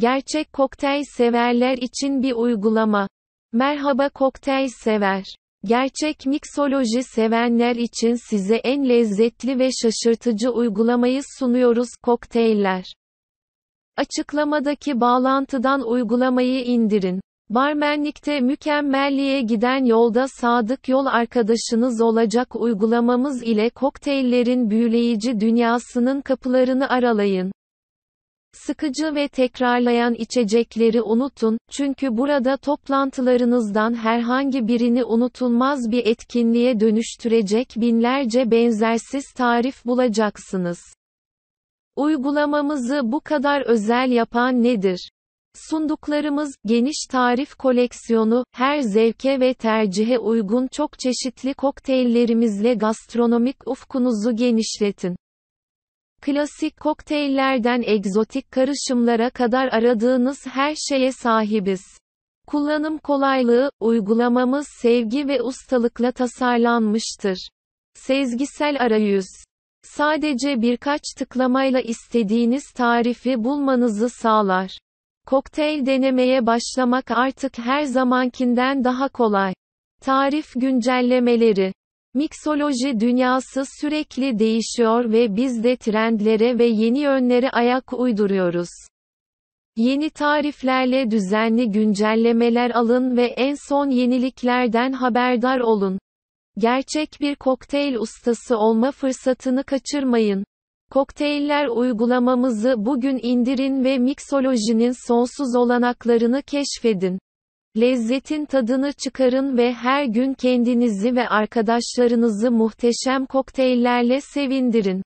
Gerçek kokteyl severler için bir uygulama. Merhaba kokteyl sever. Gerçek miksoloji sevenler için size en lezzetli ve şaşırtıcı uygulamayı sunuyoruz kokteyller. Açıklamadaki bağlantıdan uygulamayı indirin. Barmenlikte mükemmelliğe giden yolda sadık yol arkadaşınız olacak uygulamamız ile kokteyllerin büyüleyici dünyasının kapılarını aralayın. Sıkıcı ve tekrarlayan içecekleri unutun, çünkü burada toplantılarınızdan herhangi birini unutulmaz bir etkinliğe dönüştürecek binlerce benzersiz tarif bulacaksınız. Uygulamamızı bu kadar özel yapan nedir? Sunduklarımız, geniş tarif koleksiyonu, her zevke ve tercihe uygun çok çeşitli kokteyllerimizle gastronomik ufkunuzu genişletin. Klasik kokteyllerden egzotik karışımlara kadar aradığınız her şeye sahibiz. Kullanım kolaylığı, uygulamamız sevgi ve ustalıkla tasarlanmıştır. Sezgisel arayüz Sadece birkaç tıklamayla istediğiniz tarifi bulmanızı sağlar. Kokteyl denemeye başlamak artık her zamankinden daha kolay. Tarif güncellemeleri Miksoloji dünyası sürekli değişiyor ve biz de trendlere ve yeni yönlere ayak uyduruyoruz. Yeni tariflerle düzenli güncellemeler alın ve en son yeniliklerden haberdar olun. Gerçek bir kokteyl ustası olma fırsatını kaçırmayın. Kokteyller uygulamamızı bugün indirin ve miksolojinin sonsuz olanaklarını keşfedin. Lezzetin tadını çıkarın ve her gün kendinizi ve arkadaşlarınızı muhteşem kokteyllerle sevindirin.